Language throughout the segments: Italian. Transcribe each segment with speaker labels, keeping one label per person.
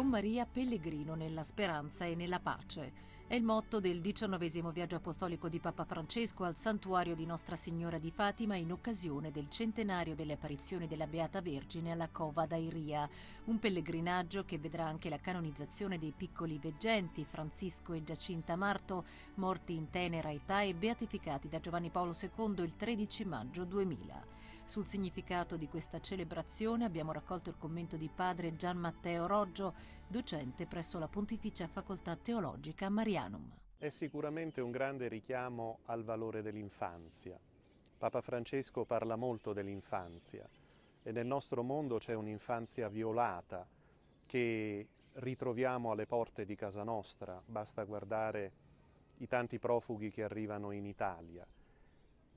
Speaker 1: con Maria Pellegrino nella speranza e nella pace. È il motto del diciannovesimo viaggio apostolico di Papa Francesco al santuario di Nostra Signora di Fatima in occasione del centenario delle apparizioni della Beata Vergine alla Cova d'Airia, un pellegrinaggio che vedrà anche la canonizzazione dei piccoli veggenti Francisco e Giacinta Marto, morti in tenera età e beatificati da Giovanni Paolo II il 13 maggio 2000. Sul significato di questa celebrazione abbiamo raccolto il commento di padre Gian Matteo Roggio, docente presso la Pontificia Facoltà Teologica Marianum.
Speaker 2: È sicuramente un grande richiamo al valore dell'infanzia. Papa Francesco parla molto dell'infanzia e nel nostro mondo c'è un'infanzia violata che ritroviamo alle porte di casa nostra, basta guardare i tanti profughi che arrivano in Italia.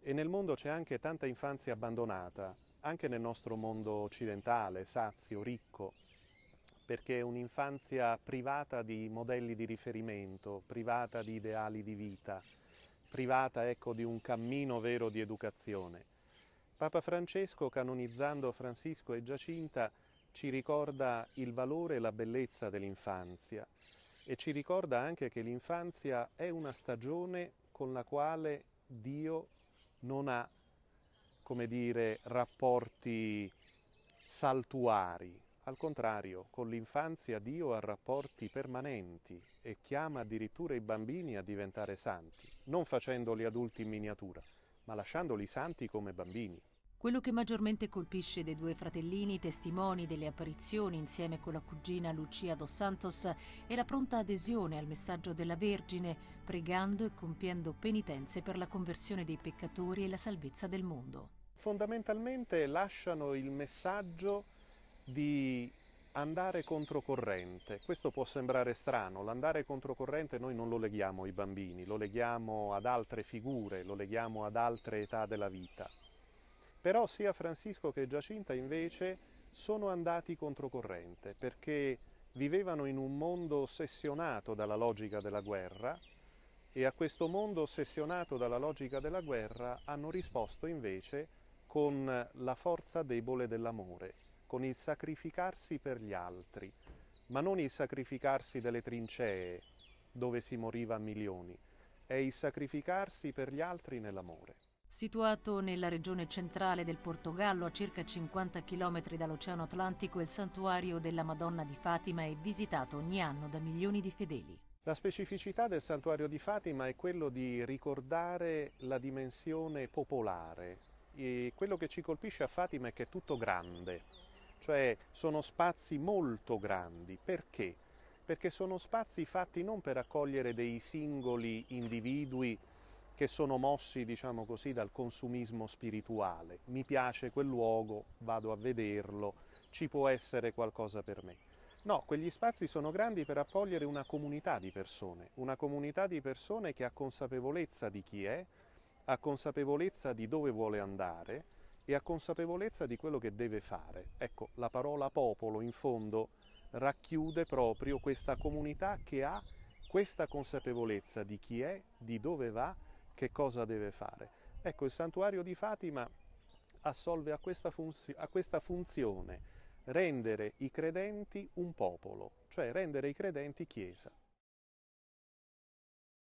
Speaker 2: E nel mondo c'è anche tanta infanzia abbandonata, anche nel nostro mondo occidentale, sazio, ricco, perché è un'infanzia privata di modelli di riferimento, privata di ideali di vita, privata ecco, di un cammino vero di educazione. Papa Francesco, canonizzando Francisco e Giacinta, ci ricorda il valore e la bellezza dell'infanzia e ci ricorda anche che l'infanzia è una stagione con la quale Dio non ha, come dire, rapporti saltuari. Al contrario, con l'infanzia Dio ha rapporti permanenti e chiama addirittura i bambini a diventare santi, non facendoli adulti in miniatura, ma lasciandoli santi come bambini.
Speaker 1: Quello che maggiormente colpisce dei due fratellini, testimoni delle apparizioni insieme con la cugina Lucia dos Santos, è la pronta adesione al messaggio della Vergine, pregando e compiendo penitenze per la conversione dei peccatori e la salvezza del mondo.
Speaker 2: Fondamentalmente lasciano il messaggio di andare controcorrente. Questo può sembrare strano, l'andare controcorrente noi non lo leghiamo ai bambini, lo leghiamo ad altre figure, lo leghiamo ad altre età della vita però sia Francisco che Giacinta invece sono andati controcorrente perché vivevano in un mondo ossessionato dalla logica della guerra e a questo mondo ossessionato dalla logica della guerra hanno risposto invece con la forza debole dell'amore, con il sacrificarsi per gli altri, ma non il sacrificarsi delle trincee dove si moriva a milioni, è il sacrificarsi per gli altri nell'amore.
Speaker 1: Situato nella regione centrale del Portogallo, a circa 50 km dall'Oceano Atlantico, il santuario della Madonna di Fatima è visitato ogni anno da milioni di fedeli.
Speaker 2: La specificità del santuario di Fatima è quello di ricordare la dimensione popolare. E quello che ci colpisce a Fatima è che è tutto grande, cioè sono spazi molto grandi. Perché? Perché sono spazi fatti non per accogliere dei singoli individui che sono mossi, diciamo così, dal consumismo spirituale. Mi piace quel luogo, vado a vederlo, ci può essere qualcosa per me. No, quegli spazi sono grandi per accogliere una comunità di persone, una comunità di persone che ha consapevolezza di chi è, ha consapevolezza di dove vuole andare e ha consapevolezza di quello che deve fare. Ecco, la parola popolo in fondo racchiude proprio questa comunità che ha questa consapevolezza di chi è, di dove va che cosa deve fare. Ecco, il santuario di Fatima assolve a questa, funzio- a questa funzione, rendere i credenti un popolo, cioè rendere i credenti chiesa.